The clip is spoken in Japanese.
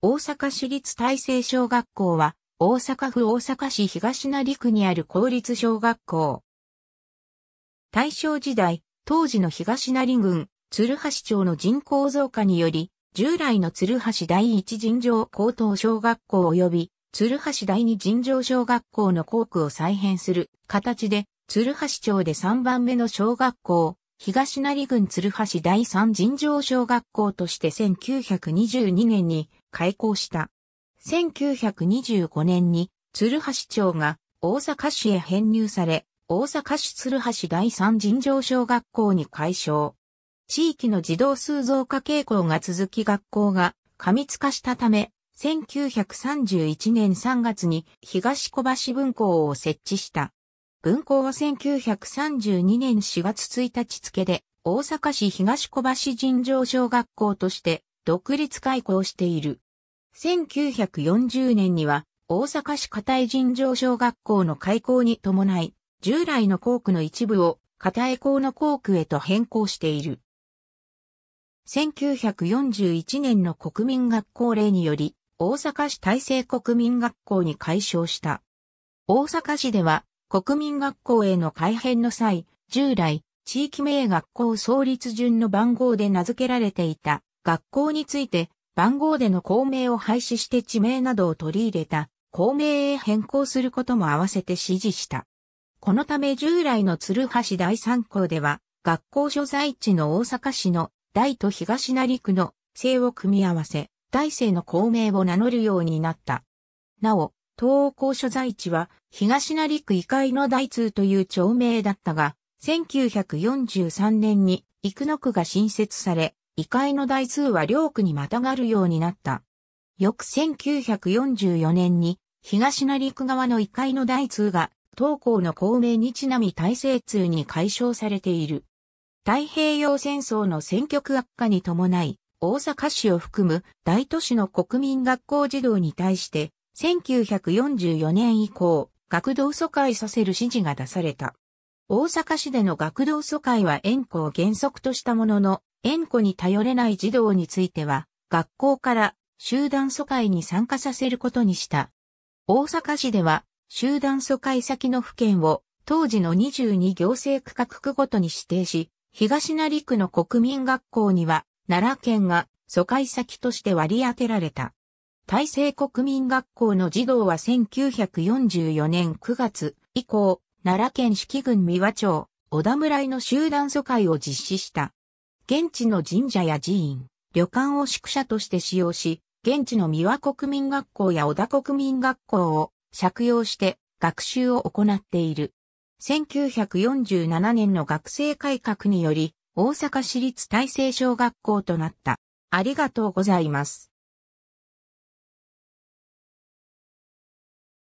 大阪市立大成小学校は、大阪府大阪市東成区にある公立小学校。大正時代、当時の東成郡、鶴橋町の人口増加により、従来の鶴橋第一尋常高等小学校及び、鶴橋第二尋常小学校の校区を再編する形で、鶴橋町で3番目の小学校、東成郡鶴橋第三尋常小学校として1922年に開校した。1925年に鶴橋町が大阪市へ編入され、大阪市鶴橋第三尋常小学校に改称。地域の児童数増加傾向が続き学校が過密化したため、1931年3月に東小橋分校を設置した。分校は1932年4月1日付で大阪市東小橋尋常小学校として独立開校している。1940年には大阪市片井尋常小学校の開校に伴い、従来の校区の一部を片井校の校区へと変更している。1941年の国民学校令により、大阪市大成国民学校に改称した。大阪市では、国民学校への改編の際、従来、地域名学校創立順の番号で名付けられていた、学校について番号での校名を廃止して地名などを取り入れた校名へ変更することも合わせて指示した。このため従来の鶴橋第三校では学校所在地の大阪市の大と東成区の姓を組み合わせ大生の校名を名乗るようになった。なお、東欧校所在地は東成区異界の大通という町名だったが、1943年に幾野区が新設され、異界の台数は両区にまたがるようになった。翌1944年に、東成区側の異界の台通が、東高の公明にちなみ大西通に解消されている。太平洋戦争の戦局悪化に伴い、大阪市を含む大都市の国民学校児童に対して、1944年以降、学童疎開させる指示が出された。大阪市での学童疎開は遠行原則としたものの、縁故に頼れない児童については、学校から集団疎開に参加させることにした。大阪市では、集団疎開先の府県を当時の22行政区画区ごとに指定し、東成区の国民学校には奈良県が疎開先として割り当てられた。大成国民学校の児童は1944年9月以降、奈良県四季郡三和町、小田村井の集団疎開を実施した。現地の神社や寺院、旅館を宿舎として使用し、現地の三輪国民学校や小田国民学校を借用して学習を行っている。1947年の学生改革により、大阪市立大成小学校となった。ありがとうございます。